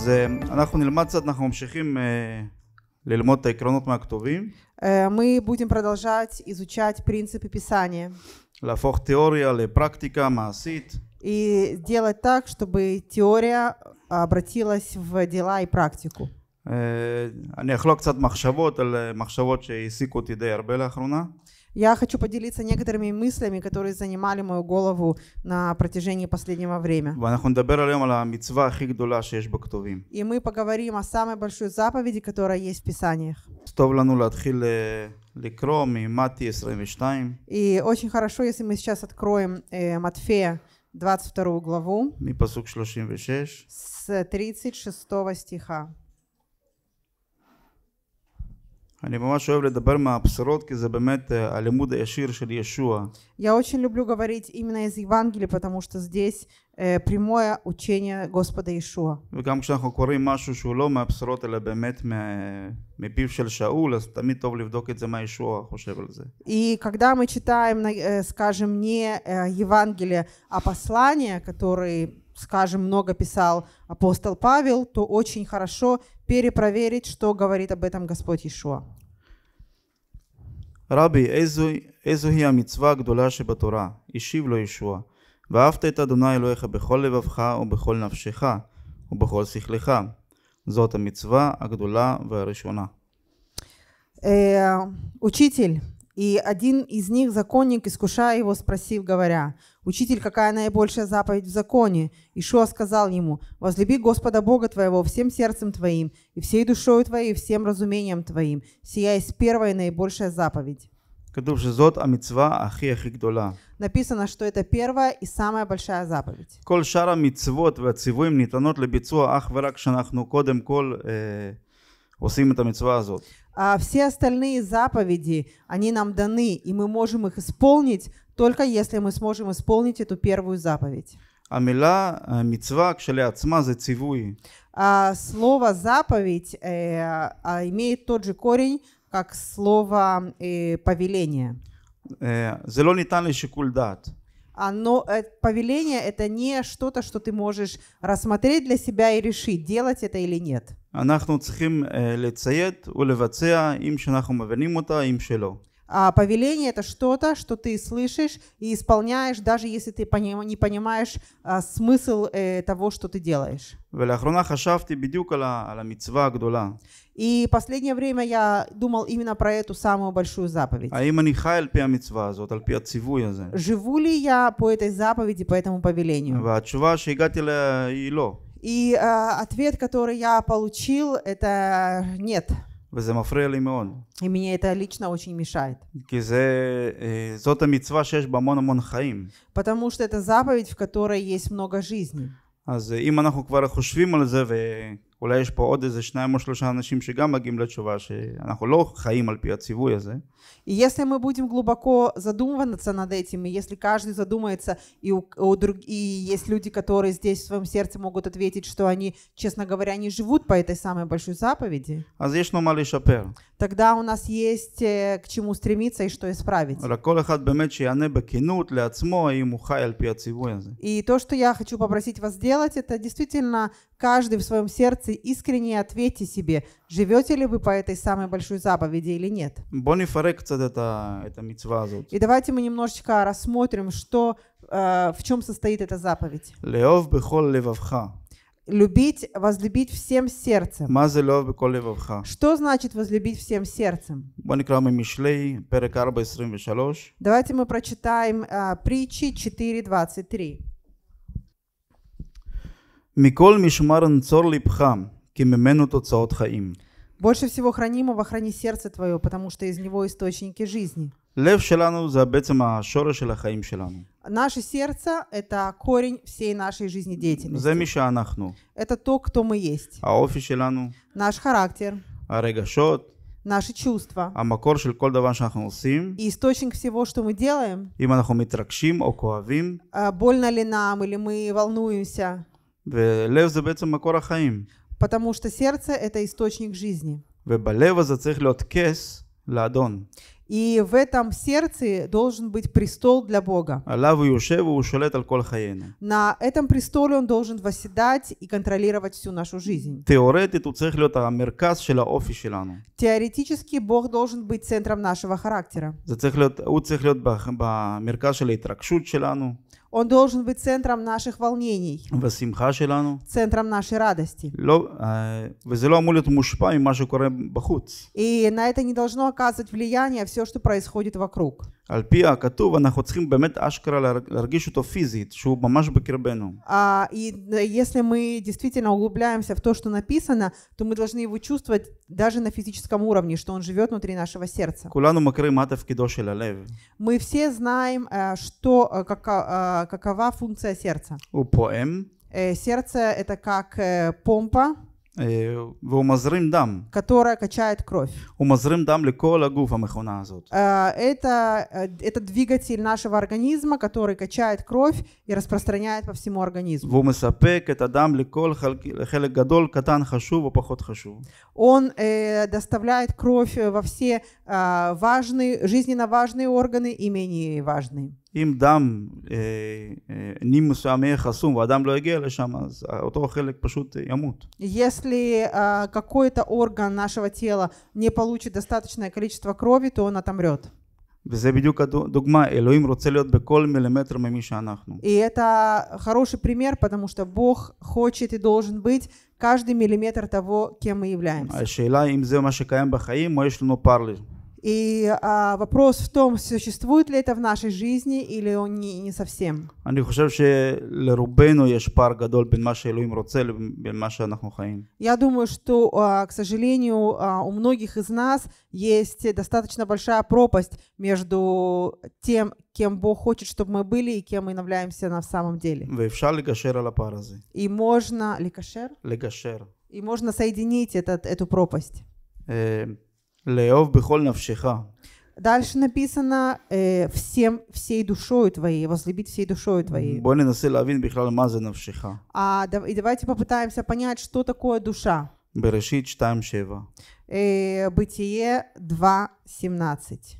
אז אה, אנחנו נלמד קצת, אנחנו ממשיכים אה, ללמוד את העקרונות מהכתובים. Э, мы будем продолжать изучать принципы Писания. להפוך תיאוריה לפרקטיקה מעשית. И сделать так, чтобы теория обратилась в дела и практику. Э, אני אחלוק קצת מחשבות על אה, מחשבות שהעסיקו אותי די הרבה לאחרונה. Я хочу поделиться некоторыми мыслями, которые занимали мою голову на протяжении последнего времени. И мы поговорим о самой большой заповеди, которая есть в Писаниях. Э, И очень хорошо, если мы сейчас откроем э, Матфея 22 главу. מפסוק 36. С 36 стиха. אני ממש אוהב לדבר מהבשורות, כי זה באמת אה, הלימוד הישיר של ישוע. Я очень люблю говорить именно из Евангелия, потому что здесь э, прямое учение Господа Иешуа. וגם כשאנחנו קוראים משהו שהוא לא מהבשורות, אלא באמת מפיו של שאול, אז תמיד טוב לבדוק את זה מה ישוע חושב על זה. И когда мы читаем, э, скажем, не э, Евангелие, а послание которое скажем, много писал апостол Павел, то очень хорошо перепроверить, что говорит об этом Господь Ишуа. רבי, איזו, איזוהי המצווה הגדולה שבתורה? השיב לו ישוע, ואהבת את אדוני אלוהיך בכל לבבך ובכל נפשך ובכל שכלך. זאת המצווה הגדולה והראשונה. Учитель И один из них, законник, искушая его, спросил, говоря, «Учитель, какая наибольшая заповедь в законе?» Ишуа сказал ему, «Возлюби Господа Бога твоего всем сердцем твоим, и всей душою твоей, и всем разумением твоим. Сия есть первая и наибольшая заповедь». А а Написано, что это первая и самая большая заповедь. כל שאר המצוות והציוויים нитанот לביצוע ах ורק шанахну קודם кол э, осим את המצווה הזאת. А все остальные заповеди, они нам даны, и мы можем их исполнить только если мы сможем исполнить эту первую заповедь. המילה מצווה כשלעצמה זה ציווי. Слово заповедь э, а имеет тот же корень, как слово э, повеление. זה לא ניתן לשיקול דעת оно, а, э, повеление это не что-то, что ты можешь рассмотреть для себя и решить, делать это или нет. אנחנו צריכים לציית ולבצע אם שאנחנו מבינים אותה, אם שלא. А повеление – это что-то, что ты слышишь и исполняешь, даже если ты не понимаешь а, смысл э, того, что ты делаешь. И последнее время я думал именно про эту самую большую заповедь. Живу ли я по этой заповеди, по этому повелению? И а, ответ, который я получил, это нет. וזה מפריע לי מאוד. И הייתה это лично очень мешает. כי זה, אה, זאת המצווה שיש בה המון המון חיים. Потому что это заповедь, в которой есть много אז אה, אם אנחנו כבר חושבים על זה ו... אולי יש פה עוד איזה שניים או שלושה אנשים שגם מגיעים לתשובה שאנחנו לא חיים על פי הציווי הזה. Если мы будем глубоко задумываться над этим, и если каждый задумается, и, у, у друг, и есть люди, которые здесь в своем сердце могут ответить, что они, честно говоря, не живут по этой самой большой заповеди, אז יש לו מה לשפר тогда у нас есть э, к чему стремиться и что исправить. И то, что я хочу попросить вас сделать, это действительно каждый в своем сердце искренне ответьте себе, живете ли вы по этой самой большой заповеди или нет. И давайте мы немножечко рассмотрим, что, э, в чем состоит эта заповедь любить, возлюбить всем сердцем. Что значит возлюбить всем сердцем? Давайте мы прочитаем uh, притчи 4, 23. מכל משמר נצור לבך, כי ממנו Больше всего хранимого храни сердце твое, потому что из него источники жизни. לב שלנו זה בעצם השורש של החיים Наше сердце – это корень всей нашей жизнедеятельности. זה מי שאנחנו. Это то, кто мы есть. האופי שלנו. Наш характер. הרגשות. Наши чувства. המקור של כל דבר שאנחנו עושים. И источник всего, что мы делаем. אם אנחנו מתרגשים או больно ли нам, или мы волнуемся. ולב זה בעצם מקור החיים. Потому что сердце – это источник жизни. ובלב הזה צריך להיות כס לאדון. И в этом сердце должен быть престол для Бога. На этом престоле он должен восседать и контролировать всю нашу жизнь. Теоретически Бог должен быть центром нашего характера. Он должен быть центром наших волнений. שלנו. центром нашей радости. לא, וזה э, И на это не должно оказывать влияние все, что происходит вокруг. על פי הכתוב, אנחנו צריכים באמת אשכרה להרגיש אותו פיזית, שהוא ממש בקרבנו. А, и э, если мы действительно углубляемся в то, что написано, то мы должны его чувствовать даже на физическом уровне, что он живет внутри нашего сердца. כולנו מכירים מה תפקידו של הלב. Мы все знаем, э, что, э, какова функция сердца. הוא פועם. Сердце это как помпа. ומזרים э, דם. которая качает кровь. ומזרים דם לכל הגוף, המכונה הזאת. Это, э, это двигатель нашего организма, который качает кровь и распространяет по всему организму. והוא מספק את הדם לכל חלק גדול, קטן, חשוב או פחות חשוב. Он э, доставляет кровь во все э, важные, жизненно важные органы и менее важные. אם דם אה, אה, נימוס המעי חסום והדם לא הגיע לשם אז אותו חלק пошут ימות. Если э, какой-то орган нашего тела не получит достаточное количество крови, то он отомрет. וזה בדיוק הדוגמה, אלוהים רוצה להיות בכל מילימטר ממי שאנחנו. И это хороший пример, потому что Бог хочет и должен быть каждый миллиметр того, кем мы являемся. השאלה אם זה מה שקיים בחיים או יש לנו פרלי. И а, вопрос в том, существует ли это в нашей жизни или он не, не совсем. Я думаю, что, а, к сожалению, а, у многих из нас есть достаточно большая пропасть между тем, кем Бог хочет, чтобы мы были, и кем мы являемся на самом деле. И можно... ли Ликашер. И можно соединить этот, эту пропасть. Эм, לאהוב בכל נפשך. Дальше написано э, всем всей душою твоей, возлюбить всей душою твоей. בוא ננסה להבין בכלל מה זה נפשך. А да, и давайте попытаемся понять, что такое душа. בראשית 2:7. Э, бытие 2:17.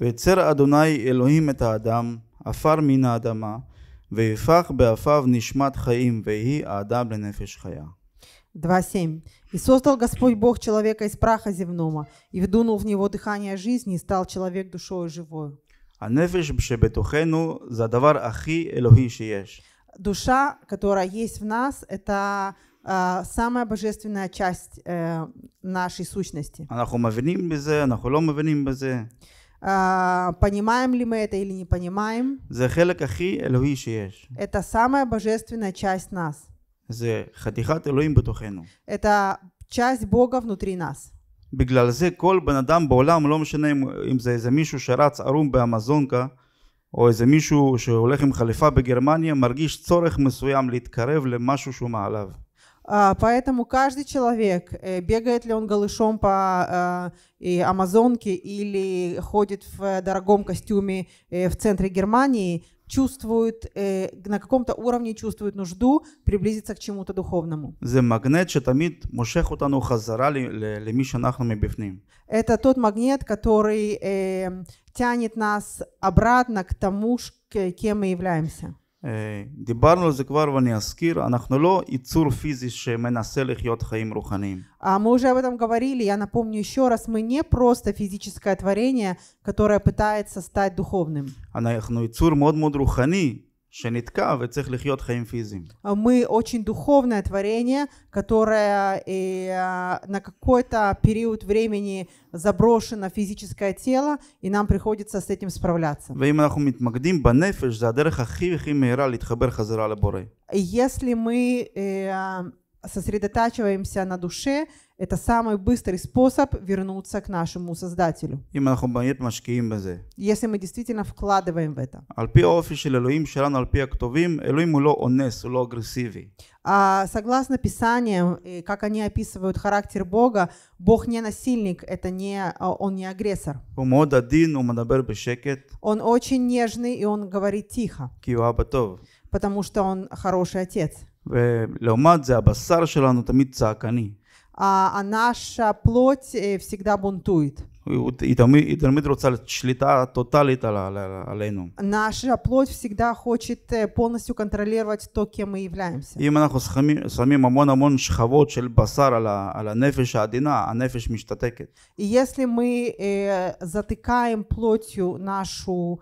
ויצר אדוני אלוהים את האדם עפר מן האדמה, ויפח באפיו נשמת חיים, ויהי האדם לנפש חיה. 2.7. «И создал Господь Бог человека из праха земного, и вдунул в него дыхание жизни, и стал человек душою живою». הנפש שבתוכנו זה הדבר הכי אלוהי שיש. Душа, которая есть в нас, это Uh, самая божественная часть uh, нашей сущности. אנחנו מבינים בזה, אנחנו לא מבינים בזה. אה, понимаем ли мы это или не понимаем. Это самая божественная часть нас. Это часть Бога внутри нас. בגלל זה כל בן אדם בעולם, לא משנה אם, אם זה איזה מישהו שרץ ערום באמזונקה, או איזה מישהו שהולך עם חליפה בגרמניה, מרגיש צורך מסוים להתקרב למשהו שהוא מעליו. А, поэтому каждый человек, э, бегает ли он голышом по э, и Амазонке или ходит в э, дорогом костюме в центре Германии, чувствует, на каком-то уровне чувствует нужду приблизиться к чему-то духовному. Это тот магнит, который эм, тянет нас обратно к тому, кем мы являемся. דיברנו על זה כבר ואני אזכיר, אנחנו לא ייצור פיזי שמנסה לחיות חיים רוחניים. А мы уже об этом говорили, я напомню еще раз, мы не просто физическое творение, которое пытается стать духовным. אנחנו יצור מאוד מאוד רוחני, שנתקע וצריך לחיות חיים פיזיים. Мы очень духовное творение, которое на какой-то период времени заброшено физическое тело, и нам приходится с этим справляться. ואם אנחנו מתמקדים בנפש, זה הדרך הכי הכי מהירה להתחבר חזרה לבורא. Если мы сосредотачиваемся на душе, это самый быстрый способ вернуться к нашему Создателю. Если мы действительно вкладываем в это. А согласно Писаниям, э, как они описывают характер Бога, Бог не насильник, это не, а, он не агрессор. Он очень нежный, и он говорит тихо. Потому что он хороший отец. ולעומת זה הבשר שלנו תמיד צעקני. А наша פסיקדה э, всегда היא תמיד, רוצה שליטה טוטאלית עלינו. Наша плоть всегда хочет э, полностью контролировать то, кем мы אם אנחנו שמים, המון המון שכבות של בשר על, הנפש העדינה, הנפש משתתקת. И если мы э, затыкаем плотью нашу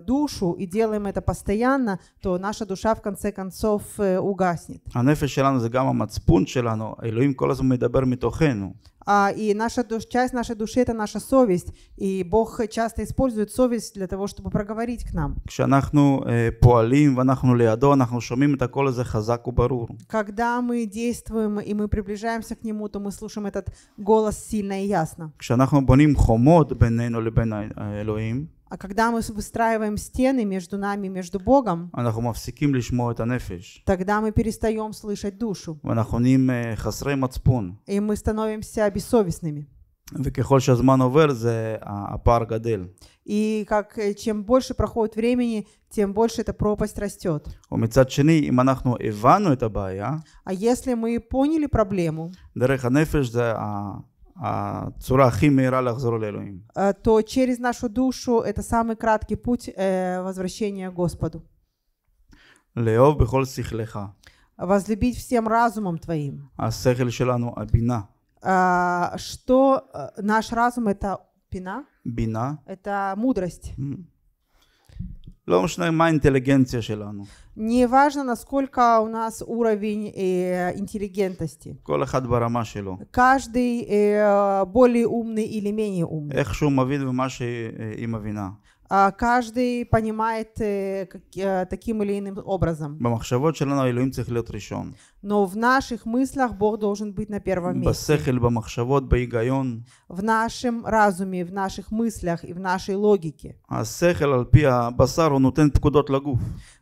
душу и делаем это постоянно, то наша душа в конце концов угаснет. הנפש שלנו זה גם המצפון שלנו, אלוהים כל הזמן מדבר מתוכנו. А, и наша душ, часть нашей души это наша совесть, и Бог часто использует совесть для того, чтобы проговорить к нам. Когда мы действуем и мы приближаемся к Нему, то мы слушаем этот голос сильно и ясно. А когда мы выстраиваем стены между нами между Богом, тогда мы перестаем слышать душу. И мы становимся бессовестными. И как, э, чем больше проходит времени, тем больше эта пропасть растет. а если мы поняли проблему, הצורה הכי מהירה לחזור לאלוהים. Э, то через нашу душу это самый краткий путь э, возвращения Господу. לאהוב בכל שכלך. возлюбить всем разумом твоим. השכל שלנו, הבינה. Э, что наш разум это пина? Бина. Это мудрость. לא משנה מה האינטליגנציה שלנו. Неважно, насколько у нас уровень э, интеллигентности. כל אחד ברמה Каждый э, более умный или менее умный. איך שהוא מבין ומה שהיא מבינה. А, каждый понимает э, э, таким или иным образом. במחשבות שלנו אלוהים צריך להיות ראשון. Но в наших мыслях Бог должен быть на первом месте. В нашем разуме, в наших мыслях и в нашей логике. השכל על פי הבשר הוא נותן פקודות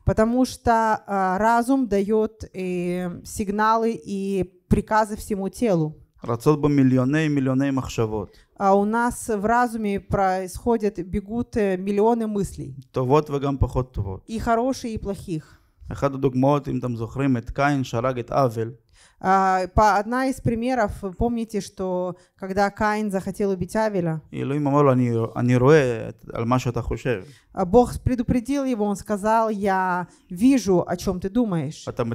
Потому что а, разум дает э, сигналы и приказы всему телу. бы миллионы и миллионы מחשבות. А у нас в разуме происходят, бегут э, миллионы мыслей. То вот поход И хорошие, и плохих. Ахаду הדוגמאות, им там זוכרים, את קין שהרג את По одна из примеров, помните, что когда Каин захотел убить Авеля, они они а Бог предупредил его, он сказал, я вижу, о чем ты думаешь. А там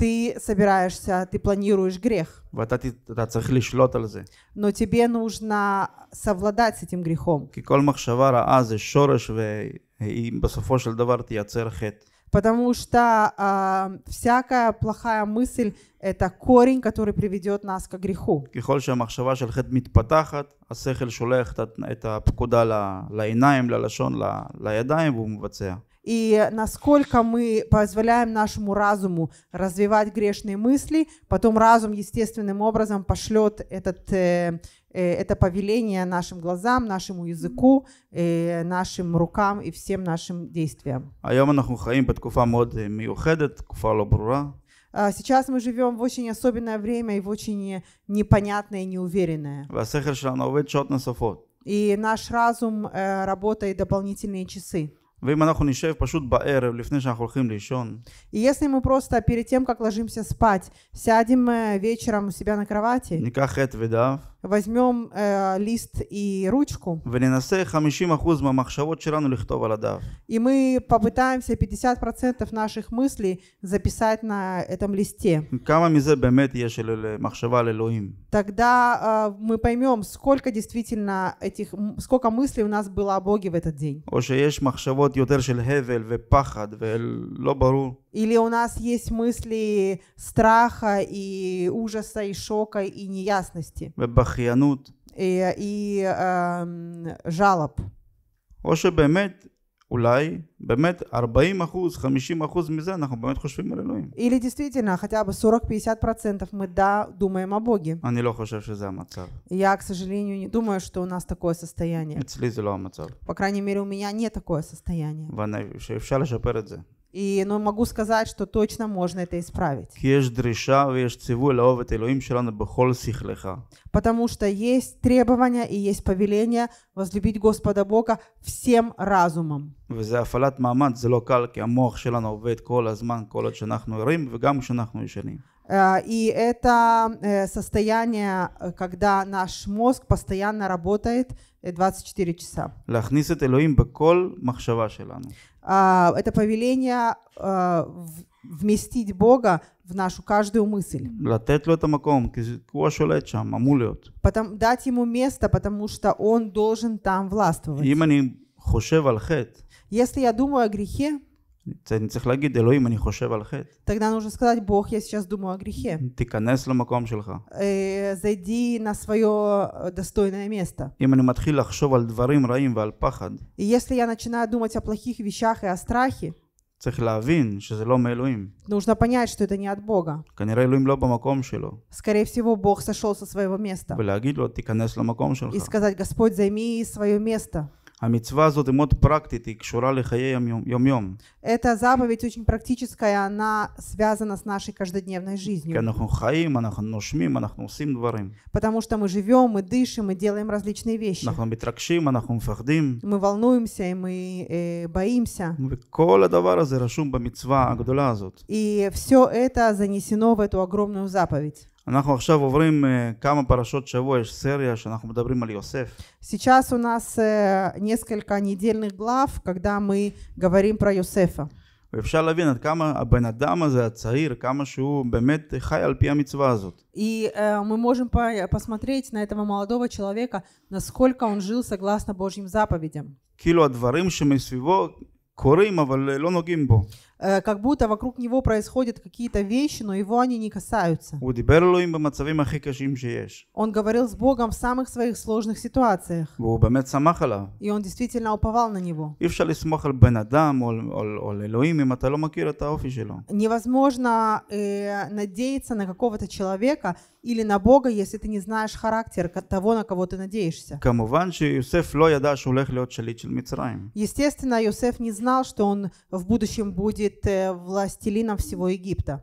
ты собираешься, ты планируешь грех. ואתה אתה צריך לשלוט על זה. Но тебе нужно совладать с этим грехом. כי כל מחשבה רעה זה שורש והיא בסופו של דבר תייצר חטא. Потому что э, всякая плохая мысль – это корень, который приведет нас к греху. ככל שהמחשבה של חטא מתפתחת, השכל שולח את הפקודה לעיניים, ללשון, לידיים, והוא מבצע. и насколько мы позволяем нашему разуму развивать грешные мысли, потом разум естественным образом пошлет этот, э, э, это повеление нашим глазам, нашему языку, э, нашим рукам и всем нашим действиям. Э, а сейчас мы живем в очень особенное время и в очень непонятное и неуверенное. И наш разум э, работает дополнительные часы. ואם אנחנו נשב פשוט בערב, לפני שאנחנו הולכים לישון. И если мы просто перед тем, как ложимся спать, сядем вечером у себя на кровати. ניקח עט ודף. возьмем э, лист и ручку. И мы попытаемся 50% наших мыслей записать на этом листе. Тогда э, мы поймем, сколько действительно этих, сколько мыслей у нас было о Боге в этот день. Или у нас есть мысли страха и ужаса и шока и неясности. Э, и, и эм, э, жалоб. אולי באמת 40 אחוז, 50 אחוז מזה אנחנו באמת חושבים על אלוהים. Или действительно, хотя бы 40-50 процентов мы да думаем о Боге. אני לא חושב שזה המצב. Я, к сожалению, не думаю, что у нас такое состояние. אצלי זה לא המצב. По крайней мере, у меня не такое состояние. ואפשר לשפר את זה. И, но ну, могу сказать, что точно можно это исправить. Потому что есть требования и есть повеление возлюбить Господа Бога всем разумом. וזה э, И это э, состояние, э, когда наш мозг постоянно работает 24 часа. А, это повеление а, вместить Бога в нашу каждую мысль. Потом, дать ему место, потому что он должен там властвовать. Если я думаю о грехе, צריך להגיד, אלוהים, אני חושב על חטא. Тогда нужно сказать, Бог, я сейчас думаю о грехе. תיכנס למקום שלך. Э, зайди на свое э, достойное место. אם אני מתחיל לחשוב על דברים רעים ועל פחד. Если я начинаю думать о плохих вещах и о страхе. צריך להבין שזה לא מאלוהים. Нужно понять, что это не от Бога. כנראה אלוהים לא במקום שלו. Скорее всего, Бог сошел со своего места. ולהגיד לו, תיכנס למקום שלך. И сказать, Господь, займи свое место. המצווה הזאת היא מאוד פרקטית, היא קשורה לחיי יום Эта заповедь очень практическая, она связана с нашей каждодневной жизнью. אנחנו חיים, אנחנו נושמים, אנחנו עושים דברים. Потому что мы живем, мы дышим, мы делаем различные вещи. אנחנו מתרגשים, אנחנו מפחדים. Мы волнуемся, и мы э, боимся. וכל הדבר הזה רשום במצווה הגדולה הזאת. И все это занесено в эту огромную заповедь. אנחנו עכשיו עוברים אה, כמה פרשות שבוע, יש סריה שאנחנו מדברים על יוסף. Сейчас у нас э, несколько недельных глав, когда мы говорим про יוספה. ואפשר להבין עד כמה הבן אדם הזה הצעיר, כמה שהוא באמת חי על פי המצווה הזאת. И э, мы можем посмотреть на этого молодого человека, насколько он жил согласно Божьим заповедям. כאילו הדברים שמסביבו קורים אבל לא נוגעים בו. Э, как будто вокруг него происходят какие-то вещи, но его они не касаются. Он говорил с Богом в самых своих сложных ситуациях. И он действительно уповал на него. Невозможно э, надеяться на какого-то человека или на Бога, если ты не знаешь характер того, на кого ты надеешься. Естественно, Йосеф не знал, что он в будущем будет будет э, властелином всего Египта.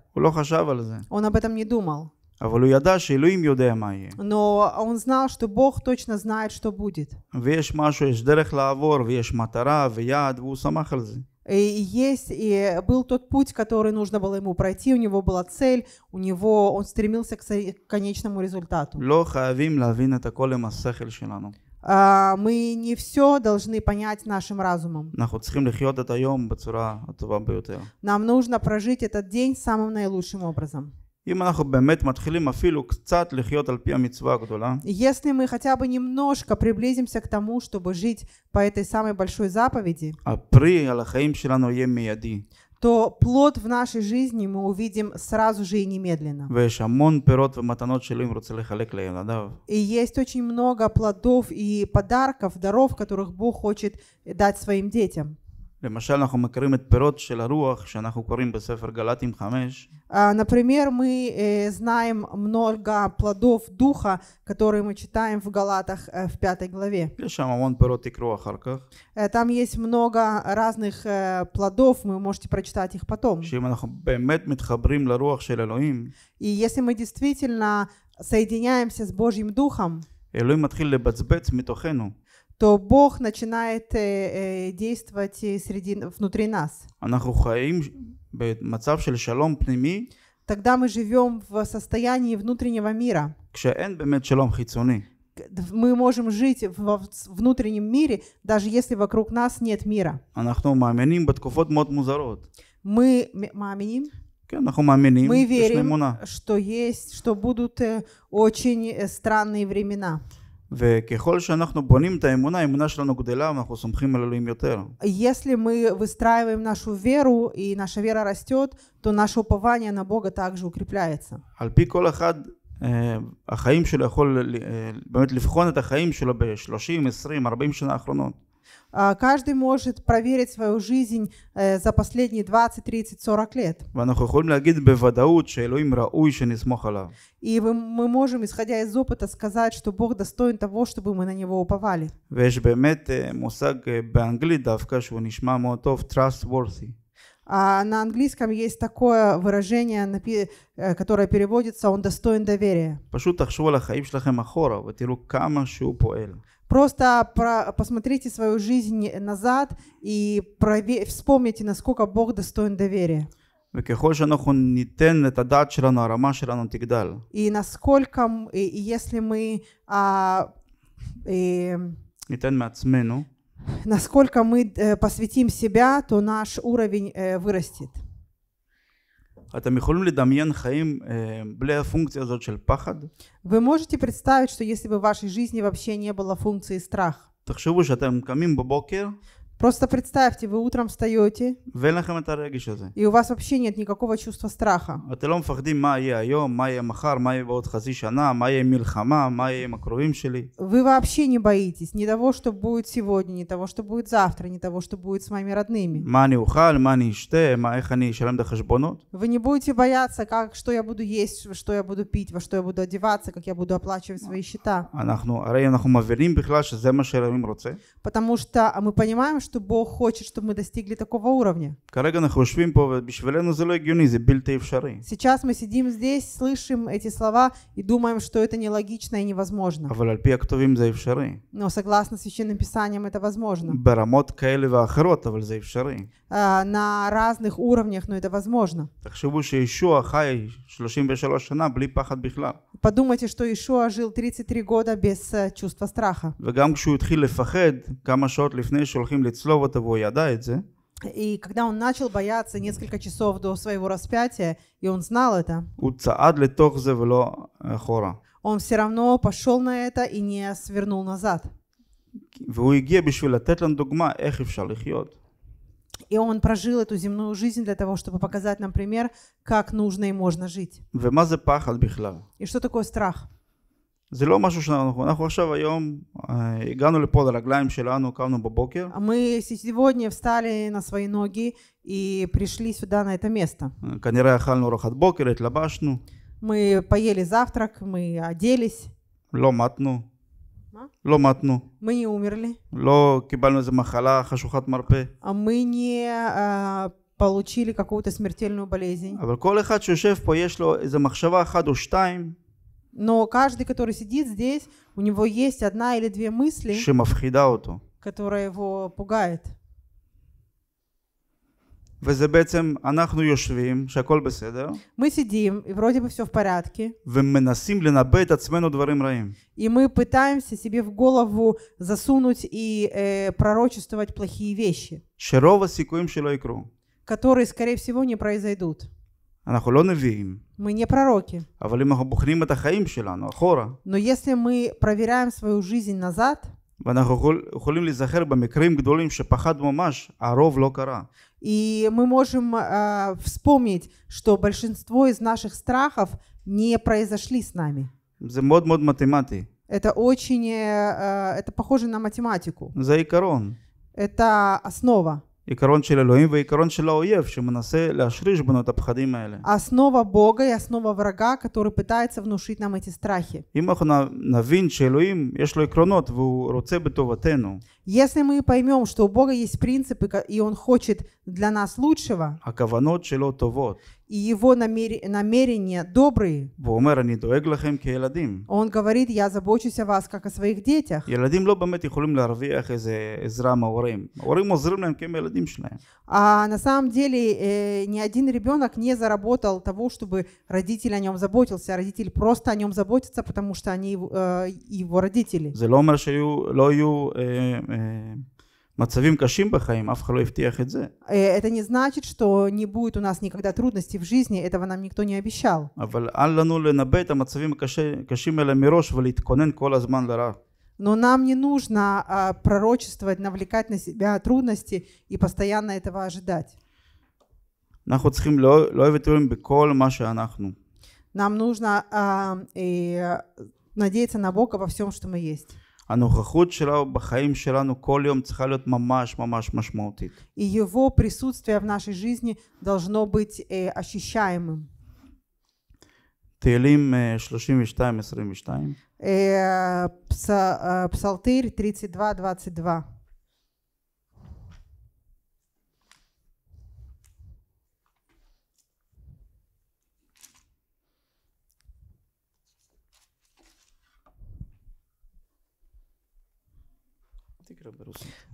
Он об этом не думал. Но он знал, что Бог точно знает, что будет. И есть, и был тот путь, который нужно было ему пройти, у него была цель, у него, он стремился к конечному результату. А, мы не все должны понять нашим разумом. Нам нужно прожить этот день самым наилучшим образом. Если мы хотя бы немножко приблизимся к тому, чтобы жить по этой самой большой заповеди, то плод в нашей жизни мы увидим сразу же и немедленно. И есть очень много плодов и подарков, даров, которых Бог хочет дать своим детям. למשל, אנחנו מכירים את פירות של הרוח שאנחנו קוראים בספר גל"טים 5. Например, мы знаем много плодов духа, которые мы читаем в Галатах в пятой главе. יש שם המון פירות, תקראו אחר כך. Там есть много разных плодов, вы можете прочитать их потом. שאם אנחנו באמת מתחברים לרוח של אלוהים. И если мы действительно соединяемся с Божьим Духом, אלוהים מתחיל לבצבץ מתוכנו. то Бог начинает э, э действовать э, среди, внутри нас. Тогда мы живем в состоянии внутреннего мира. Мы можем жить в внутреннем мире, даже если вокруг нас нет мира. Мы מאמינים, כן, אנחנו мы верим, что есть, что будут э, очень странные времена. וככל שאנחנו בונים את האמונה, האמונה שלנו גדלה ואנחנו סומכים על אלוהים יותר. Если мы выстраиваем нашу веру и наша вера растет, то наше упование на Бога также укрепляется. על פי כל אחד, החיים שלו יכול באמת לבחון את החיים שלו ב-30, 20, 40 שנה האחרונות. А, каждый может проверить свою жизнь э, за последние 20, 30, 40 лет. И мы можем, исходя из опыта, сказать, что Бог достоин того, чтобы мы на Него уповали. Э, э, а на английском есть такое выражение, которое переводится «он достоин доверия». Просто про, посмотрите свою жизнь назад и прове, вспомните, насколько Бог достоин доверия. וככל שאנחנו ניתן את הדעת שלנו, הרמה שלנו תגדל. И насколько, и если мы... А, и, ניתן מעצמנו. Насколько мы э, посвятим себя, то наш уровень э, вырастет. אתם יכולים לדמיין חיים בלי הפונקציה הזאת של פחד? Вы можете представить, что если бы в вашей жизни вообще не было функции страх? תחשבו שאתם קמים בבוקר Просто представьте, вы утром встаете, и у вас вообще нет никакого чувства страха. Вы вообще не боитесь ни того, что будет сегодня, ни того, что будет завтра, ни того, что будет с моими родными. Вы не будете бояться, как, что я буду есть, что я буду пить, во что я буду одеваться, как я буду оплачивать свои счета. А а а Потому что мы понимаем, что Бог хочет, чтобы мы достигли такого уровня. Сейчас мы сидим здесь, слышим эти слова и думаем, что это нелогично и невозможно. Но согласно Священным Писаниям это возможно. А, на разных уровнях, но это возможно. Подумайте, что Ишуа жил 33 года без э, чувства страха. וגם כשהוא התחיל לפחד, כמה שעות לפני שהולכים слово того я дайте. И когда он начал бояться несколько часов до своего распятия, и он знал это, э, он все равно пошел на это и не свернул назад. И он прожил эту земную жизнь для того, чтобы показать нам пример, как нужно и можно жить. И что такое страх? זה לא משהו שאנחנו, אנחנו עכשיו היום אה, הגענו לפה על הרגליים שלנו, קמנו בבוקר. כנראה אכלנו ארוחת בוקר, התלבשנו. לא מתנו. לא מתנו. Мы не умерли. לא קיבלנו איזה מחלה חשוכת מרפא. אבל כל אחד שיושב פה יש לו איזה מחשבה אחת או שתיים. Но каждый, который сидит здесь, у него есть одна или две мысли, которая его пугает. Мы сидим, и вроде бы все в порядке. И мы пытаемся себе в голову засунуть и э, пророчествовать плохие вещи. Которые, скорее всего, не произойдут. אנחנו לא נביאים. Мы не пророки. אבל אם אנחנו בוחנים את החיים שלנו אחורה, Но если мы проверяем свою жизнь назад, ואנחנו יכולים להיזכר במקרים גדולים שפחד ממש, הרוב לא קרה. И мы можем э, вспомнить, что большинство из наших страхов не произошли с нами. זה מאוד מאוד מתמטי. Это очень, э, это похоже на математику. זה עיקרון. Это основа. עיקרון של אלוהים ועיקרון של האויב שמנסה להשריש בנו את הפחדים האלה. אסנובה בוגה היא אסנובה ורגה который пытается внушить нам эти страхи. אם אנחנו נבין שאלוהים יש לו עקרונות והוא רוצה בטובתנו. Если мы поймем, что у Бога есть принципы и он хочет для הכוונות שלו טובות. и его намер... намерения добрые. ואומר, אני דואג לכם כילדים. Он говорит, я забочусь о вас, как о своих детях. ילדים לא באמת יכולים להרוויח איזה עזרה מההורים. ההורים עוזרים להם А на самом деле э, ни один ребенок не заработал того, чтобы родитель о нем заботился. Родитель просто о нем заботится, потому что они его э, родители. זה לא אומר э, מצבים קשים בחיים, אף אחד לא הבטיח את זה. Э, это не значит, что не будет у нас никогда трудностей в жизни, этого нам никто не обещал. אבל אל לנו לנבא את המצבים הקשים האלה מראש ולהתכונן כל הזמן לרע. Но нам не нужно а, пророчествовать, навлекать на себя трудности и постоянно этого ожидать. Нам нужно а, и, э, надеяться на Бога во всем, что мы есть. הנוכחות שלו בחיים שלנו כל יום צריכה להיות ממש ממש משמעותית. его присутствие в нашей жизни должно быть э, ощущаемым. תהילים 32-22. 32-22.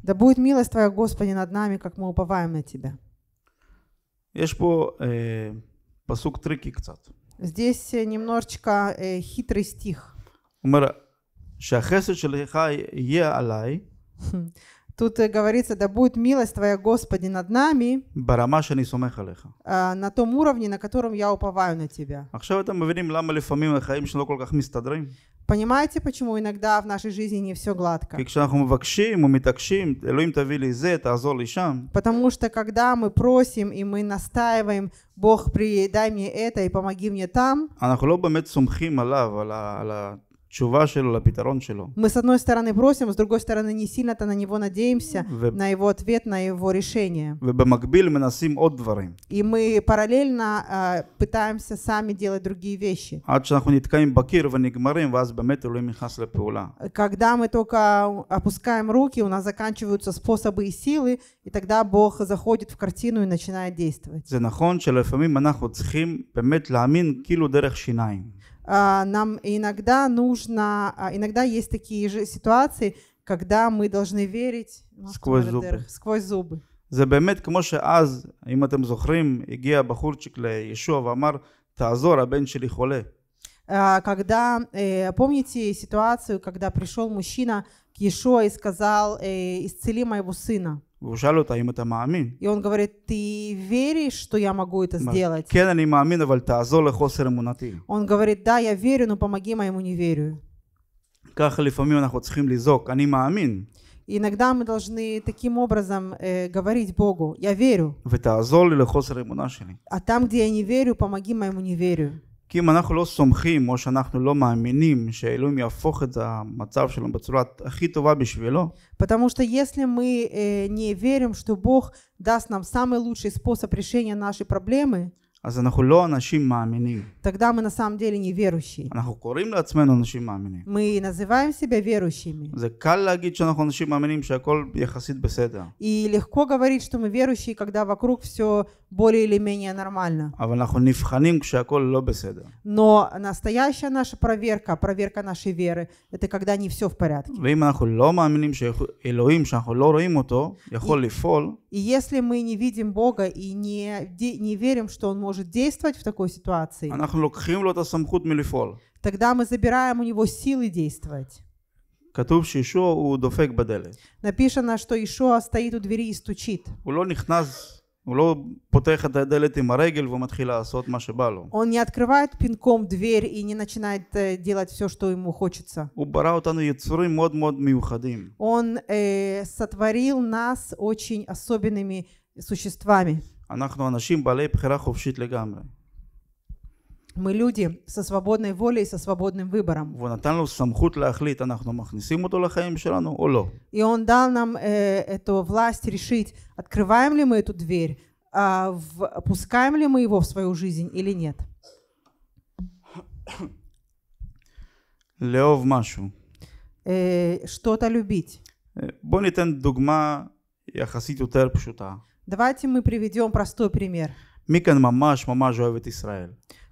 Да будет милость Твоя, Господи, над нами, как мы уповаем на Тебя. יש פה אה, посук э, трики קצת. Здесь э, немножечко э, хитрый стих. אומר, שהחסד שלך יהיה алай. Хм. Тут э, говорится, да будет милость Твоя, Господи, над нами. ברמה שאני סומך На том уровне, на котором я уповаю на Тебя. עכשיו אתם מבינים למה לפעמים החיים שלא כל כך מסתדרים? Понимаете, почему иногда в нашей жизни не все гладко? Потому что когда мы просим и мы настаиваем, Бог, дай мне это и помоги мне там, а התשובה שלו לפתרון שלו. Мы с одной стороны просим, с другой стороны не сильно-то на него надеемся, ו... на его ответ, на его решение. ובמקביל מנסים עוד דברים. И мы параллельно uh, пытаемся сами делать другие вещи. עד שאנחנו נתקעים בקיר ונגמרים, ואז באמת אלוהים נכנס לפעולה. Когда мы только опускаем руки, у нас заканчиваются способы и силы, и тогда Бог заходит в картину и начинает действовать. זה נכון שלפעמים אנחנו צריכים באמת להאמין כאילו דרך שיניים. А, нам иногда нужно, а, иногда есть такие же ситуации, когда мы должны верить ну, сквозь зубы. сквозь зубы. זה באמת כמו שאז, אם אתם זוכרים, הגיע בחורצ'יק לישוע ואמר, תעזור, הבן שלי חולה. А, когда, э, помните ситуацию, когда пришел мужчина к Иешуа и сказал, э, исцели моего сына? והוא שאל אותה אם И он говорит, ты веришь, что я могу это сделать? כן, אני מאמין, אבל תעזור לחוסר אמונתי. Он говорит, да, я верю, но помоги моему неверию. ככה לפעמים אנחנו צריכים לזעוק, אני מאמין. Иногда мы должны таким образом э, говорить Богу, я верю. А там, где я не верю, помоги моему неверию. כי אם אנחנו לא סומכים או שאנחנו לא מאמינים שאלוהים יהפוך את המצב שלנו בצורה הכי טובה בשבילו. потому что если мы э, не верим, что Бог даст нам самый лучший способ решения нашей проблемы, אז אנחנו לא אנשים מאמינים. Тогда мы на самом деле не верующие. אנחנו קוראים לעצמנו אנשים מאמינים. Мы называем себя верующими. זה קל להגיד שאנחנו אנשים מאמינים שהכל יחסית בסדר. И легко говорить, что мы верующие, когда вокруг все более или менее нормально. אבל אנחנו נבחנים כשהכל לא בסדר. Но настоящая наша проверка, проверка нашей веры, это когда не все в порядке. ואם אנחנו לא מאמינים שאלוהים, שאנחנו לא רואים אותו, יכול לפעול, И если мы не видим Бога и не, не верим, что Он может действовать в такой ситуации, тогда мы забираем у Него силы действовать. написано, что Ишуа стоит у двери и стучит. הוא לא путеха את הדלת עם הרגל ומתחיל לעשות מה שבא לו. Он не открывает пинком дверь и не начинает делать все, что ему хочется. הוא ברא אותנו יצורים מאוד מאוד מיוחדים. Он э, сотворил нас очень особенными существами. אנחנו אנשים בעלי בחירה חופשית לגמרי. Мы люди со свободной волей, со свободным выбором. И он дал нам э, эту власть решить, открываем ли мы эту дверь, а, в, пускаем ли мы его в свою жизнь или нет. לאהוב משהו. Э, что-то любить. Э, Давайте мы приведем простой пример. מי мамаш, мамаш ממש אוהב את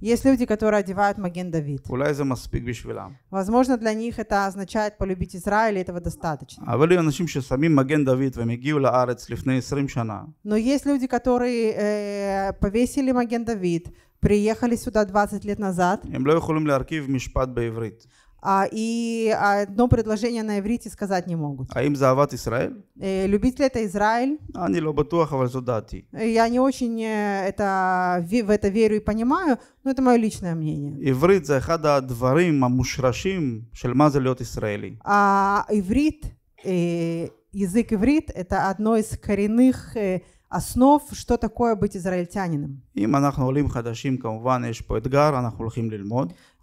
Есть люди, которые одевают маген Давид. Возможно, для них это означает полюбить Израиль, и этого достаточно. Но есть люди, которые э, повесили маген Давид, приехали сюда 20 лет назад. а, и одно предложение на иврите сказать не могут. а им зават אהבת любить ли это Израиль. Они לא Я не очень это, в это верю и понимаю, но это мое личное мнение. Иврит за хада הדברים המושרשים של מה А иврит ישראלי. язык иврит, это одно из коренных основ, что такое быть израильтянином. אם אנחנו עולים חדשים, כמובן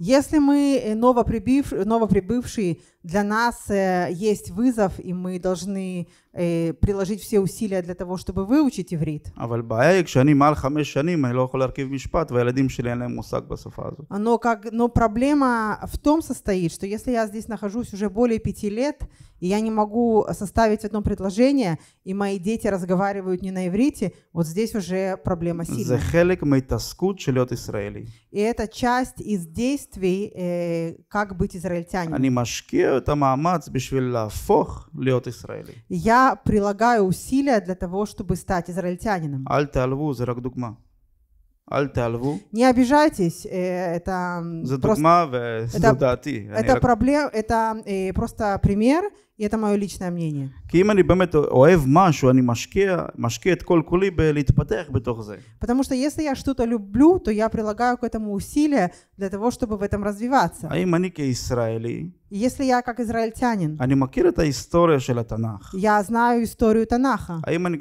Если мы э, новоприбыв, новоприбывшие, для нас э, есть вызов, и мы должны э, приложить все усилия для того, чтобы выучить иврит. Но, как, но проблема в том состоит, что если я здесь нахожусь уже более пяти лет, и я не могу составить одно предложение, и мои дети разговаривают не на иврите, вот здесь уже проблема сильная. И это часть из действий действий, э, как быть израильтянином. А Я прилагаю усилия для того, чтобы стать израильтянином. Не обижайтесь, э, это... просто... דוגמה это, а проблем, это э, просто пример, И это мое личное мнение. Потому что если я что-то люблю, то я прилагаю к этому усилия для того, чтобы в этом развиваться. האם Если я как израильтянин. אני מכיר את Я знаю историю Танаха. האם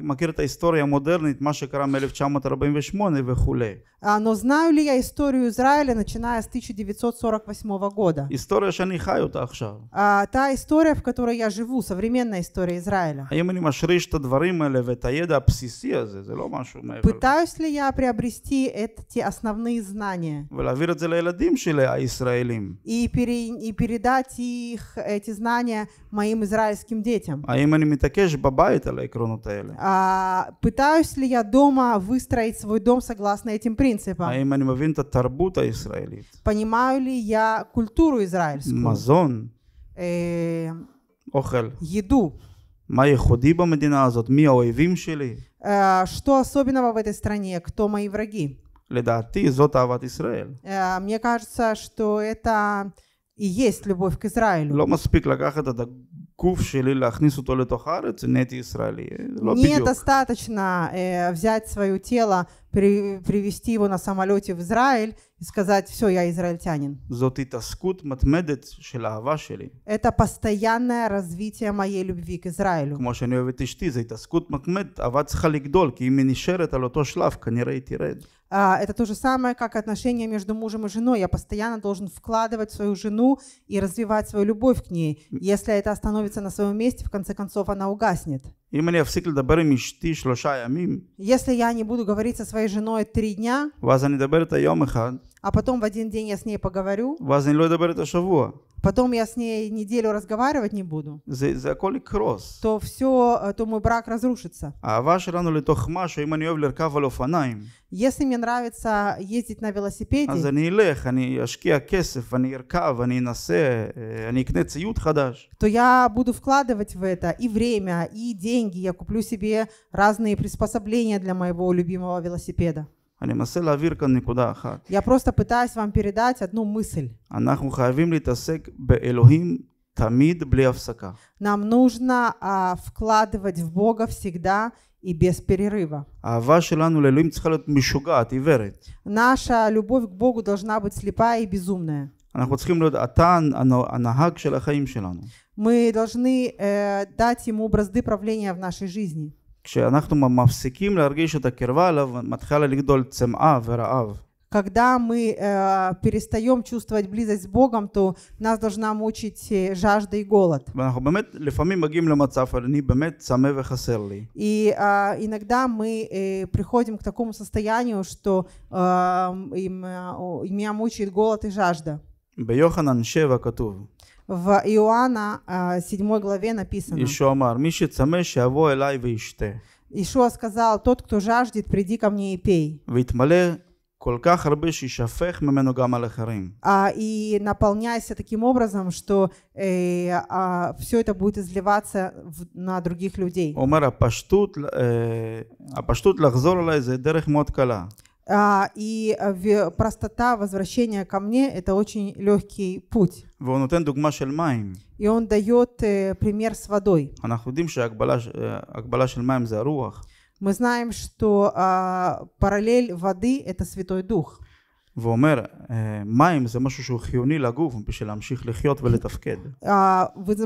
Но знаю ли я историю Израиля, начиная с 1948 года? היסטוריה שאני חי Та история, в которой я живу, современная история Израиля. Пытаюсь ли я приобрести эти основные знания? И, пере, и передать их, эти знания моим израильским детям? А, пытаюсь ли я дома выстроить свой дом согласно этим принципам? Понимаю ли я культуру израильскую? Мазон. אוכל. Еду. מה ייחודי במדינה הזאת? מי האויבים שלי? Э, Что особенного в этой стране? Кто мои враги? לדעתי זאת אהבת ישראל. Э, Мне кажется, что это и есть любовь к Израилю. לא מספיק לקחת את עיכוב שלי להכניס אותו לתוך הארץ, נהייתי ישראלי. לא בדיוק. недостаточно э, взять свое тело, при, привести его на самолете в Израиль и сказать, все, я израильтянин. זאת התעסקות מתמדת של האהבה שלי. Это постоянное развитие моей любви к Израилю. כמו שאני אוהב את אשתי, זו התעסקות מתמדת, אהבה צריכה לגדול, כי אם היא נשארת על אותו שלב, כנראה היא תרד. А, это то же самое, как отношения между мужем и женой. Я постоянно должен вкладывать свою жену и развивать свою любовь к ней. Если это остановится на своем месте, в конце концов она угаснет. Если я не буду говорить со своей женой три дня, а потом в один день я с ней поговорю, потом я с ней неделю разговаривать не буду, то все, э, то мой брак разрушится. А Если мне нравится ездить на велосипеде, а а э, то я буду вкладывать в это и время, и деньги, я куплю себе разные приспособления для моего любимого велосипеда. אני מנסה להעביר כאן נקודה אחת. Я просто пытаюсь вам передать одну мысль. Нам нужно uh, вкладывать в Бога всегда и без перерыва. А Наша любовь к Богу должна быть слепая и безумная. Мы должны э, дать ему бразды правления в нашей жизни. Когда мы э, перестаем чувствовать близость с Богом, то нас должна мучить э, жажда и голод. И э, иногда мы э, приходим к такому состоянию, что э, э меня мучает голод и жажда. ביוחנן 7 כתוב. В Иоанна 7 а, главе написано. Ишуа амар, мי שצמא аво אליי וישתה. Ишуа сказал, тот, кто жаждет, приди ко мне и пей. Витмале כל כך הרבה שישפך ממנו גם על И наполняйся таким образом, что э, а, все это будет изливаться на других людей. אומר, הפשטות לחזור אליי זה דרך מאוד קלה. А, и э, простота возвращения ко мне – это очень легкий путь. И он дает э, пример с водой. Э, Мы знаем, что а, параллель воды – это Святой Дух. ואומר מים זה משהו שהוא חיוני לגוף בשביל להמשיך לחיות ולתפקד.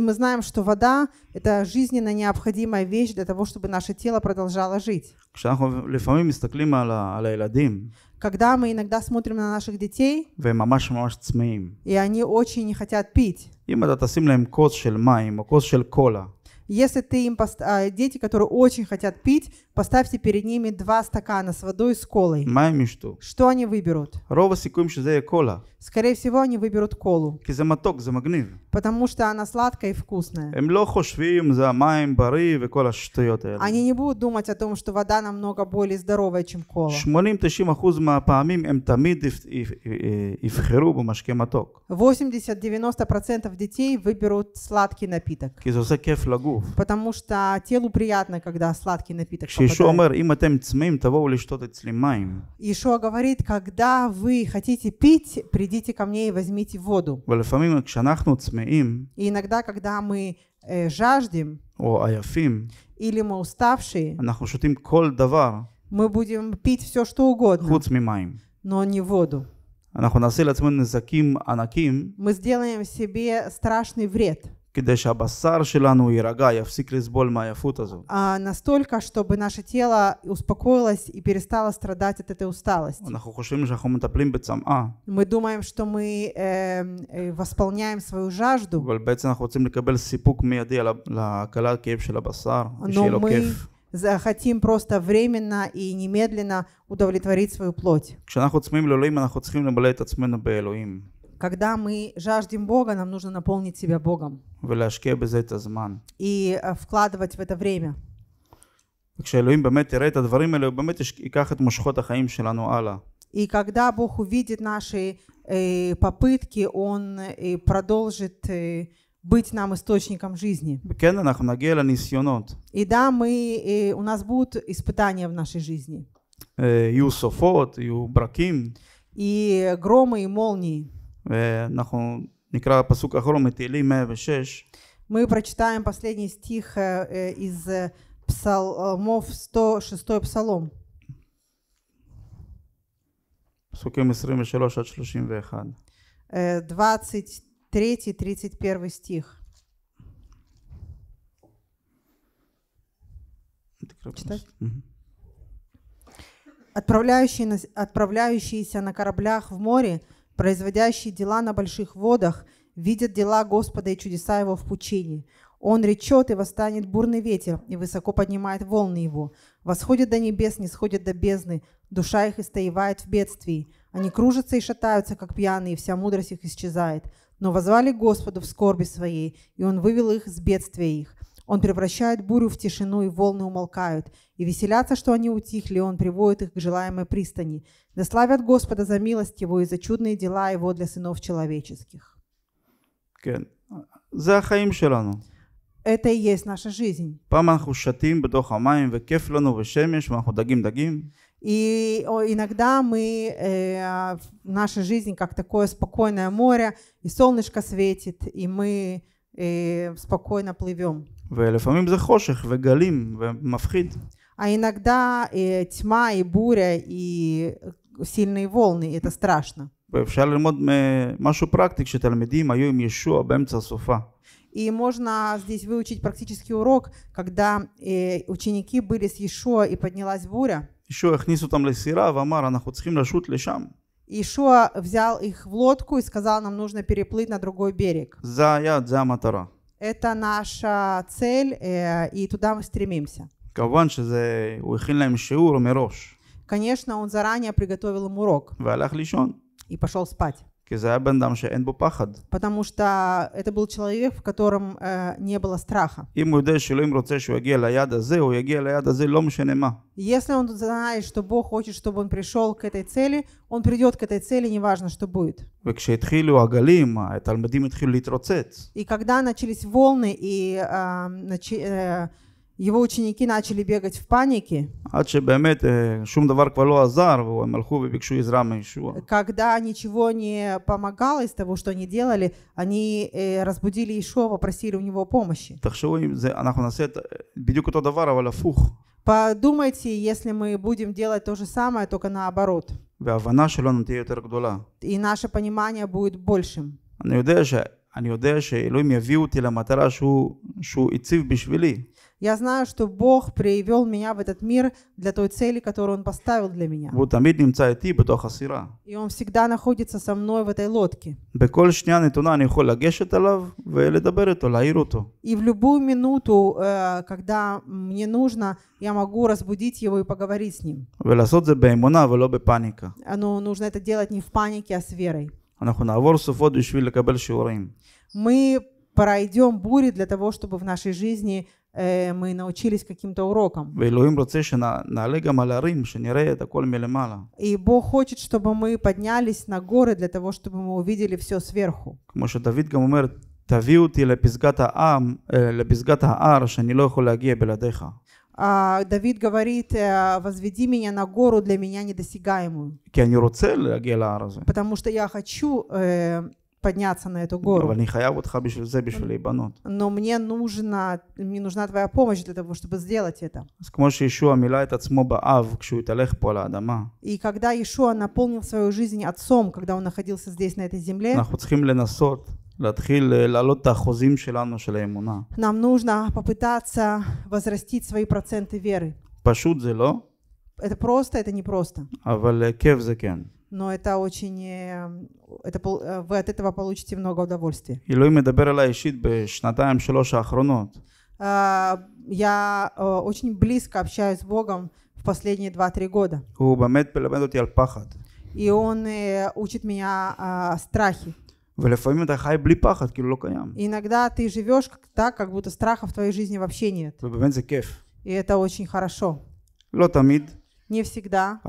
Мы знаем, что вода это жизненно необходимая вещь для того, чтобы наше тело продолжало жить. כשאנחנו לפעמים מסתכלים על, ה, על הילדים, когда мы иногда смотрим на наших детей, והם ממש ממש צמאים, и они очень не хотят пить. אם אתה תשים להם כוס של מים או כוס של קולה, Если ты им пост... А, дети, которые очень хотят пить, поставьте перед ними два стакана с водой и с колой. מה Что они выберут? רוב הסיכויים שזה יהיה קולה. Скорее всего, они выберут колу. כי замагнив. потому что она сладкая и вкусная. הם לא חושבים, זה המים בריא וכל השטויות האלה. Они не будут думать о том, что вода намного более здоровая, чем кола. 80-90% מהפעמים הם תמיד יפ- יפ- יבחרו במשקה מתוק. 80-90% детей выберут сладкий напиток, כי זה потому что телу приятно, когда сладкий напиток כשישוע попадает. אומר, אם אתם צמאים, תבואו לשתות אצלי מים. Ишуа говорит, когда вы хотите пить, придите идите ко мне и возьмите воду. и иногда, когда мы э, жаждем, או עייפים, или мы уставшие, אנחנו שותים כל דבר, мы будем пить все, что угодно, חוץ ממים. но не воду. אנחנו נעשה לעצמנו נזקים ענקים. Мы сделаем себе страшный вред. כדי שהבשר שלנו יירגע, יפסיק לסבול מהעייפות הזו. настолько, чтобы наше тело успокоилось и перестало страдать от אנחנו חושבים שאנחנו מטפלים בצמאה. Мы думаем, что мы э, восполняем свою жажду. אבל בעצם אנחנו רוצים לקבל סיפוק מיידי על הקלת כאב של הבשר, שיהיה לו כיף. хотим просто временно и немедленно удовлетворить свою плоть. כשאנחנו לאלוהים אנחנו צריכים למלא את עצמנו באלוהים. Когда мы жаждем Бога, нам нужно наполнить себя Богом. И э, вкладывать в это время. וכשאלוהים באמת יראה את הדברים האלה, הוא И когда Бог увидит наши э, попытки, Он э, продолжит э, быть нам источником жизни. И да, мы, э, у нас будут испытания в нашей жизни. Э, и громы и молнии. ואנחנו נקרא פסוק אחרון מתהילים 106. Мы прочитаем последний стих э, э, из э, псалмов 106 псалом. פסוקים 23 עד 31. 23-31 стих. Читать? Отправляющие, отправляющиеся на кораблях в море – производящий дела на больших водах, видит дела Господа и чудеса его в пучине. Он речет, и восстанет бурный ветер, и высоко поднимает волны его. Восходит до небес, не сходит до бездны. Душа их истоевает в бедствии. Они кружатся и шатаются, как пьяные, и вся мудрость их исчезает. Но возвали Господу в скорби своей, и Он вывел их из бедствия их. Он превращает бурю в тишину, и волны умолкают. И веселятся, что они утихли, и он приводит их к желаемой пристани. Да славят Господа за милость его и за чудные дела его для сынов человеческих. Это и есть наша жизнь. И иногда мы, э, наша жизнь как такое спокойное море, и солнышко светит, и мы э, спокойно плывем. ולפעמים זה חושך וגלים ומפחיד. А иногда э, тьма и буря и сильные волны, это страшно. ואפשר ללמוד משהו פרקטי כשתלמידים היו עם ישוע באמצע הסופה. И можно здесь выучить практический урок, когда э, ученики были с Иешуа и поднялась буря. Иешуа הכניס אותם לסירה ואמר, взял их в лодку и сказал, нам нужно переплыть на другой берег. За היעד, за матара это наша цель, э, и туда мы стремимся. כמובן שזה, הוא הכין להם Конечно, он заранее приготовил им урок. והלך לישון. И пошел спать. потому что это был человек, в котором э, не было страха. Если он знает, что Бог хочет, чтобы он пришел к этой цели, он придет к этой цели, неважно, что будет. И когда начались волны, и э, начи, э, его ученики начали бегать в панике. Э, Когда ничего не помогало из того, что они делали, они э, разбудили Ишуа, попросили у него помощи. Э, а Подумайте, если мы будем делать то же самое, только наоборот. И наше понимание будет большим. אני יודע שאלוהים יביא אותי למטרה שהוא הציב בשבילי. Я знаю, что Бог привел меня в этот мир для той цели, которую Он поставил для меня. И Он всегда находится со мной в этой лодке. И в любую минуту, э, когда мне нужно, я могу разбудить его и поговорить с ним. Но а, ну, нужно это делать не в панике, а с верой. Мы пройдем бури для того, чтобы в нашей жизни Э, мы научились каким-то урокам. И Бог хочет, чтобы мы поднялись на горы для того, чтобы мы увидели все сверху. תביאו e e а Давид говорит, э, возведи меня на гору для меня недосягаемую. E Потому что я хочу э, подняться на эту гору. Но мне нужна, мне нужна твоя помощь для того, чтобы сделать это. И когда Иешуа наполнил свою жизнь отцом, когда он находился здесь, на этой земле, нам нужно попытаться возрастить свои проценты веры. это просто, это не просто. אבל э, כיף זה כן но это очень, э, это, э, вы от этого получите много удовольствия. אלוהים מדבר אליי אישית בשנתיים שלוש האחרונות. Я э, очень близко общаюсь с Богом в последние 2-3 года. הוא באמת מלמד אותי И он учит меня а, страхи. ולפעמים אתה חי בלי פחד, כאילו Иногда ты живешь так, как будто страха в твоей жизни вообще нет. ובאמת זה И это очень хорошо. לא не всегда.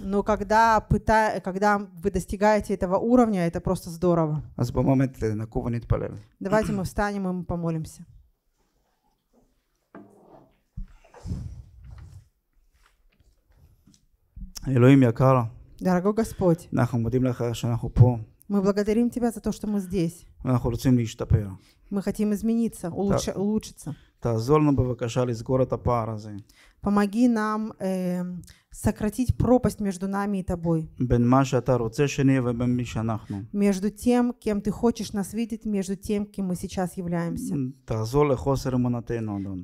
Но когда, пыта... когда вы достигаете этого уровня, это просто здорово. Давайте мы встанем и мы помолимся. Дорогой Господь, мы благодарим Тебя за то, что мы здесь. Мы хотим измениться, улучшиться. Помоги нам э, сократить пропасть между нами и тобой. Между тем, кем ты хочешь нас видеть, между тем, кем мы сейчас являемся.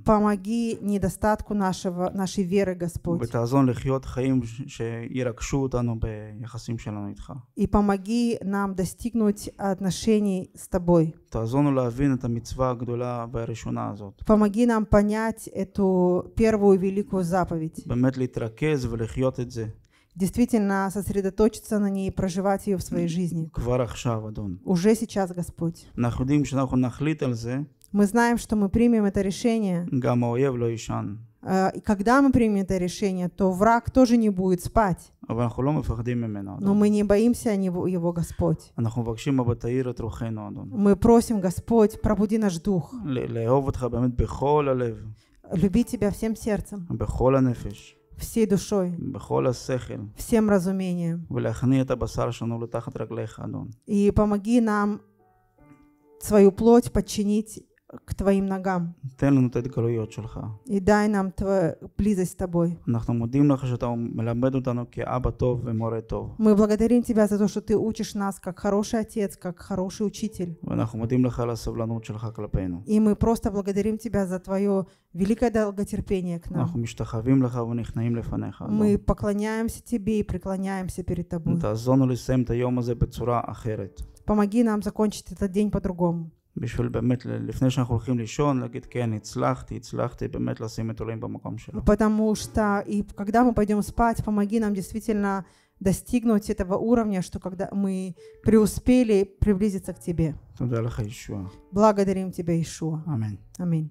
Помоги недостатку нашего, нашей веры, Господь. И помоги нам достигнуть отношений с тобой. Помоги нам понять эту первую великую заповедь. ולחיות את זה. Действительно сосредоточиться на ней и проживать ее в своей жизни. Уже сейчас, Господь. Мы знаем, что мы примем это решение. А, и когда мы примем это решение, то враг тоже не будет спать. Но мы не боимся его, Господь. Мы просим, Господь, пробуди наш дух. люби Тебя всем сердцем, всей душой, всем разумением. И помоги нам свою плоть подчинить к твоим ногам. תן לנו И дай нам твою близость с тобой. אנחנו מודים לך שאתה מלמד אותנו כאבא טוב ומורה טוב. Мы благодарим тебя за то, что ты учишь нас как хороший отец, как хороший учитель. И мы просто благодарим тебя за твое великое долготерпение к нам. Мы поклоняемся тебе и преклоняемся перед тобой. Помоги нам закончить этот день по-другому. בשביל באמת, לפני שאנחנו הולכים לישון, להגיד כן, הצלחתי, הצלחתי באמת לשים את אלוהים במקום שלו. Потому что и когда мы пойдем спать, помоги нам действительно достигнуть этого уровня, что когда мы преуспели приблизиться к Тебе. Благодарим Тебя, Ишуа. Аминь. Аминь.